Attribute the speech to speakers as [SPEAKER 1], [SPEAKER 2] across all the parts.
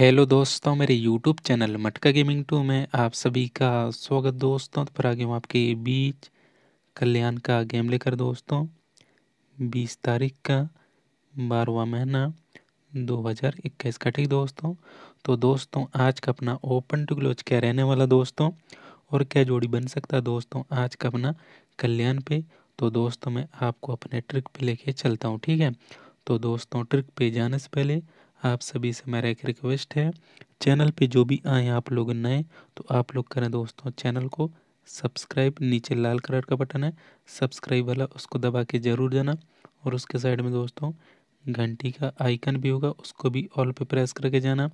[SPEAKER 1] hello दोस्तों मेरे YouTube channel मटका गेमिंग टू में आप सभी का स्वागत दोस्तों तो पर आगे हूँ आपके बीच कल्याण का गेम लेकर दोस्तों बीस तारीख का बारवा महीना 2021 का ठीक दोस्तों तो दोस्तों आज का अपना ओपन टू क्लोज क्या रहने वाला दोस्तों और क्या जोड़ी बन सकता दोस्तों आज का अपना कल्याण पे तो दोस्तों मैं आपको अपने ट्रिक पे लेके चलता हूँ ठीक है तो दोस्तों ट्रिक पे जाने से पहले आप सभी से मेरा एक रिक्वेस्ट है चैनल पे जो भी आए आप लोग नए तो आप लोग करें दोस्तों चैनल को सब्सक्राइब नीचे लाल कलर का बटन है सब्सक्राइब वाला उसको दबा के ज़रूर जाना और उसके साइड में दोस्तों घंटी का आइकन भी होगा उसको भी ऑल पे प्रेस करके जाना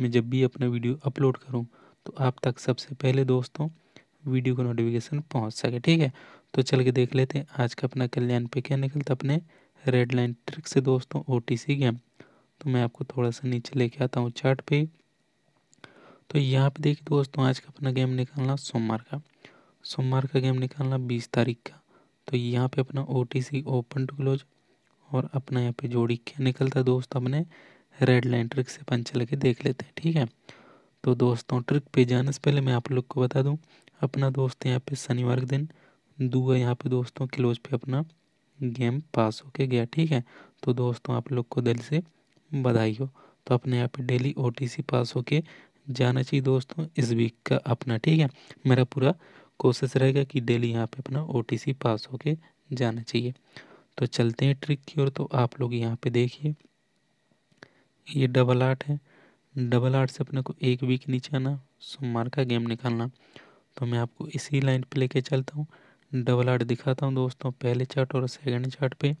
[SPEAKER 1] मैं जब भी अपना वीडियो अपलोड करूँ तो आप तक सबसे पहले दोस्तों वीडियो का नोटिफिकेशन पहुँच सके ठीक है तो चल के देख लेते हैं आज का अपना कल्याण पे क्या निकलता अपने रेड लाइन ट्रिक से दोस्तों ओ गेम तो मैं आपको थोड़ा सा नीचे लेके आता हूँ चार्ट पे तो यहाँ पे देखिए दोस्तों आज का अपना गेम निकालना सोमवार का सोमवार का गेम निकालना बीस तारीख का तो यहाँ पे अपना ओ ओपन टू क्लोज और अपना यहाँ पे जोड़ी क्या निकलता है दोस्त अपने रेड लाइन ट्रिक से पंच लगे देख लेते हैं ठीक है तो दोस्तों ट्रिक पे जाने से पहले मैं आप लोग को बता दूँ अपना दोस्त यहाँ पे शनिवार के दिन दूगा यहाँ पे दोस्तों क्लोज पे अपना गेम पास होके गया ठीक है तो दोस्तों आप लोग को दिल से बधाई हो तो अपने आप डेली ओ पास होके जाना चाहिए दोस्तों इस वीक का अपना ठीक है मेरा पूरा कोशिश रहेगा कि डेली यहाँ पे अपना ओ पास होके जाना चाहिए तो चलते हैं ट्रिक की ओर तो आप लोग यहाँ पे देखिए ये डबल आठ है डबल आठ से अपने को एक वीक नीचे आना सोमवार का गेम निकालना तो मैं आपको इसी लाइन पे लेके चलता हूँ डबल आठ दिखाता हूँ दोस्तों पहले चार्ट और सेकेंड चार्ट पे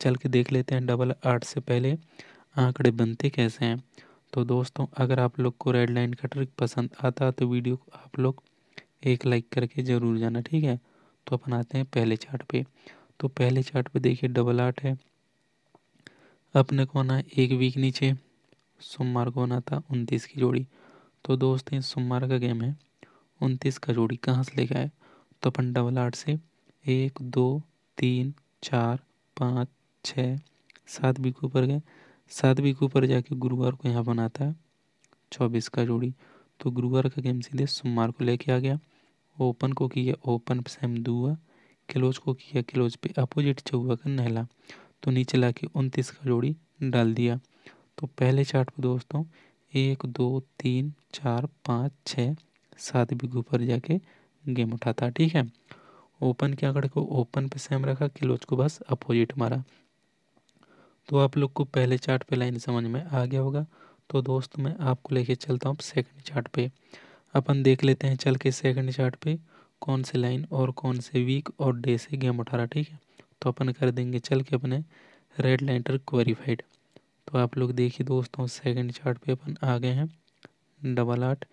[SPEAKER 1] चल के देख लेते हैं डबल आठ से पहले आंकड़े बनते कैसे हैं तो दोस्तों अगर आप लोग को रेड लाइन का ट्रिक पसंद आता तो वीडियो को आप लोग एक लाइक करके ज़रूर जाना ठीक है तो अपन आते हैं पहले चार्ट पे तो पहले चार्ट पे देखिए डबल आर्ट है अपने को आना एक वीक नीचे सोमवार को आना था उनतीस की जोड़ी तो दोस्त ये सोमवार का गेम है उनतीस का जोड़ी कहाँ से लेकर आए तो अपन डबल आर्ट से एक दो तीन चार पाँच छः सात वीक ऊपर गए सातवीं के ऊपर जाके गुरुवार को यहाँ बनाता है चौबीस का जोड़ी तो गुरुवार का गेम सीधे सोमवार को लेके आ गया ओपन को किया ओपन पे सेम दुआ क्लोज को किया क्लोज पे अपोजिट चौवा का नहला तो नीचे ला के उनतीस का जोड़ी डाल दिया तो पहले चार्ट पर दोस्तों एक दो तीन चार पाँच छः सात बिग ऊपर जाके गेम उठाता ठीक है ओपन क्या को ओपन पे सेम रखा क्लोज को बस अपोजिट मारा तो आप लोग को पहले चार्ट पे लाइन समझ में आ गया होगा तो दोस्त मैं आपको लेके चलता हूँ सेकंड चार्ट पे अपन देख लेते हैं चल के सेकंड चार्ट पे कौन से लाइन और कौन से वीक और डे से गेम उठा रहा ठीक है तो अपन कर देंगे चल के अपने रेड लाइटर क्वारीफाइड तो आप लोग देखिए दोस्तों सेकंड चार्ट पे अपन आ गए हैं डबल आठ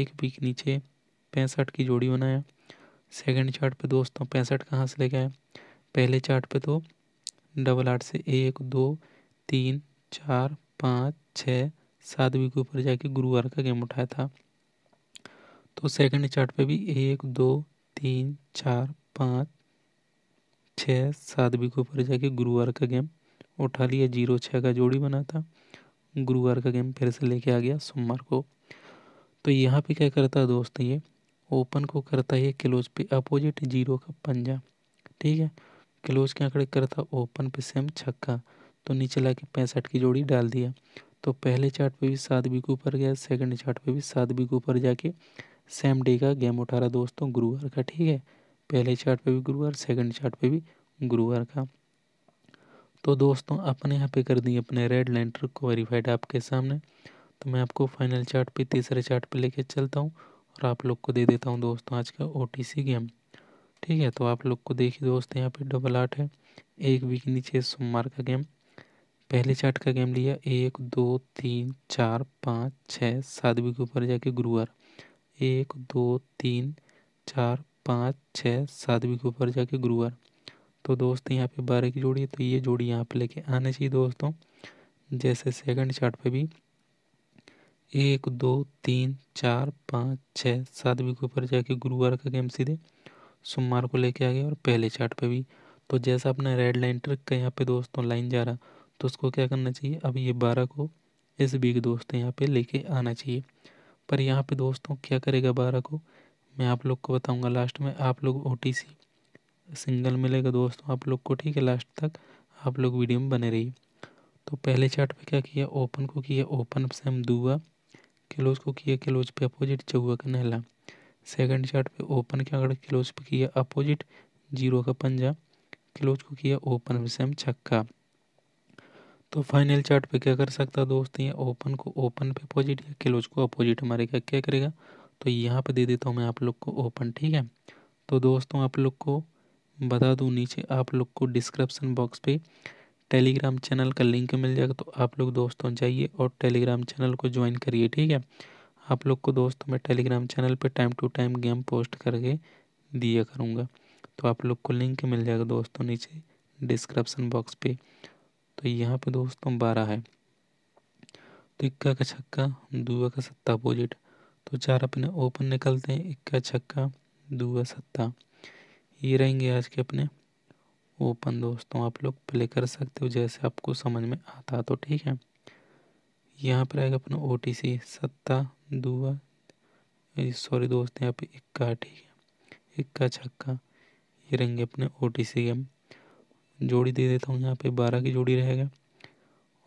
[SPEAKER 1] एक वीक नीचे पैंसठ की जोड़ी बनाया सेकंड चार्ट पे दोस्तों पैंसठ कहाँ से लेके आए पहले चार्ट पे तो डबल आठ से एक दो तीन चार पाँच छः सात वीक के ऊपर जाके गुरुवार का गेम उठाया था तो सेकंड चार्ट पे भी एक दो तीन चार पाँच छः सात वीक के ऊपर जाके गुरुवार का गेम उठा लिया जीरो छः का जोड़ी बना था गुरुवार का गेम फिर से लेके आ गया सोमवार को तो यहाँ पे क्या करता है दोस्त ये ओपन को करता है क्लोज पे अपोजिट जीरो का पंजा ठीक है क्लोज के आंकड़े कर था ओपन पे सेम छक्का तो नीचे ला के पैंसठ की जोड़ी डाल दिया तो पहले चार्ट पे भी सात बी के ऊपर गया सेकंड चार्ट पे भी सात बी के ऊपर जाके सेम डे का गेम उठा रहा दोस्तों गुरुवार का ठीक है पहले चार्ट पे भी गुरुवार सेकंड चार्ट पे भी गुरुवार का तो दोस्तों अपने यहाँ पे कर दिए अपने रेड लेंटर को वेरीफाइड आपके सामने तो मैं आपको फाइनल चार्ट पे तीसरे चार्ट पे लेके चलता हूँ और आप लोग को दे देता हूँ दोस्तों आज का ओ गेम ठीक है तो आप लोग को देखिए दोस्त यहाँ पे डबल आठ है एक वीक नीचे सोमवार का गेम पहले चार्ट का गेम लिया एक दो तीन चार पाँच छः सात वीक ऊपर जाके गुरुवार एक दो तीन चार पाँच छः सात वीक ऊपर जाके गुरुवार तो दोस्त यहाँ पे बारह की जोड़ी है तो ये जोड़ी यहाँ पे लेके आने चाहिए दोस्तों जैसे सेकंड चार्ट पे भी एक दो तीन चार पाँच छः सात वीक ऊपर जाके गुरुवार का गेम सीधे सोमवार को लेके आ गया और पहले चार्ट पे भी तो जैसा अपना रेड लाइन ट्रिक का यहाँ पे दोस्तों लाइन जा रहा तो उसको क्या करना चाहिए अब ये बारह को इस वीक दोस्तों यहाँ पे लेके आना चाहिए पर यहाँ पे दोस्तों क्या करेगा बारह को मैं आप लोग को बताऊँगा लास्ट में आप लोग ओ सिंगल मिलेगा दोस्तों आप लोग को ठीक है लास्ट तक आप लोग वीडियो में बने रही तो पहले चार्ट पे क्या किया ओपन को किया ओपन से हम दुआ क्लोज को किया क्लोज पे अपोजिट चौवा का नहला सेकंड चार्ट पे ओपन क्या कर क्लोज पे किया अपोजिट जीरो का पंजा क्लोज को किया ओपन सेम छक्का तो फाइनल चार्ट पे क्या कर सकता है दोस्त ये ओपन को ओपन पे अपोजिट या क्लोज को अपोजिट हमारे क्या क्या करेगा तो यहाँ पे दे देता हूँ मैं आप लोग को ओपन ठीक है तो दोस्तों आप लोग को बता दूँ नीचे आप लोग को डिस्क्रिप्सन बॉक्स पे टेलीग्राम चैनल का लिंक मिल जाएगा तो आप लोग दोस्तों जाइए और टेलीग्राम चैनल को ज्वाइन करिए ठीक है आप लोग को दोस्तों मैं टेलीग्राम चैनल पे time to time game post करके दिया करूँगा तो आप लोग को लिंक मिल जाएगा दोस्तों नीचे डिस्क्रिप्सन बॉक्स पे तो यहाँ पे दोस्तों बारह है तो इक्का का छक्का दुआ का सत्ता अपोजिट तो चार अपने ओपन निकलते हैं इक्का छक्का दुआ सत्ता ये रहेंगे आज के अपने ओपन दोस्तों आप लोग प्ले कर सकते हो जैसे आपको समझ में आता तो ठीक है यहाँ पर आएगा अपना ओ टी सी सत्ता दूआ सॉरी दोस्त यहाँ पे इक्का है ठीक है इक्का छक्का ये रहेंगे अपने ओ टी सी गेम जोड़ी दे देता हूँ यहाँ पे बारह की जोड़ी रहेगा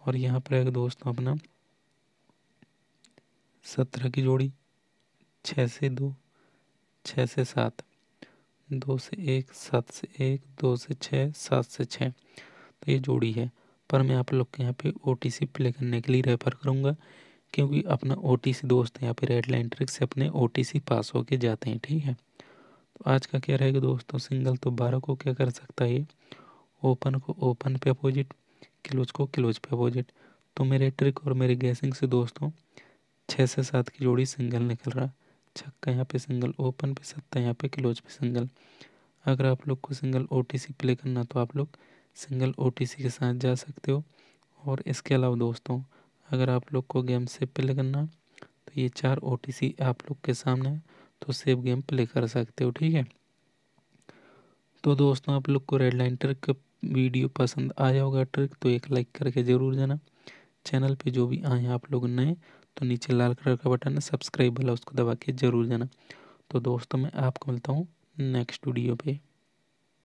[SPEAKER 1] और यहाँ पर रहेगा दोस्तों अपना सत्रह की जोड़ी छः से दो छः से सात दो से एक सात से एक दो से छः सात से छः तो ये जोड़ी है पर मैं आप लोग के यहाँ पे ओ टी सी प्ले करने के लिए रेफर करूँगा क्योंकि अपना ओ दोस्त या फिर लाइन ट्रिक से अपने ओ पास होके जाते हैं ठीक है तो आज का क्या रहेगा दोस्तों सिंगल तो बारह को क्या कर सकता है ओपन को ओपन पे अपोजिट क्लोज को क्लोज पे अपोजिट तो मेरे ट्रिक और मेरे गैसिंग से दोस्तों छः से सात की जोड़ी सिंगल निकल रहा छक्का यहाँ पे सिंगल ओपन पे सत्ता यहाँ पे क्लोज पे सिंगल अगर आप लोग को सिंगल ओ प्ले करना तो आप लोग सिंगल ओ के साथ जा सकते हो और इसके अलावा दोस्तों अगर आप लोग को गेम सेव प्ले करना तो ये चार ओ आप लोग के सामने है तो सेव गेम प्ले कर सकते हो ठीक है तो दोस्तों आप लोग को रेड लाइन ट्रिक वीडियो पसंद आया होगा ट्रिक तो एक लाइक करके ज़रूर जाना चैनल पे जो भी आए आप लोग नए तो नीचे लाल कलर का बटन है सब्सक्राइब वाला उसको दबा के ज़रूर जाना तो दोस्तों मैं आपको मिलता हूँ नेक्स्ट वीडियो पे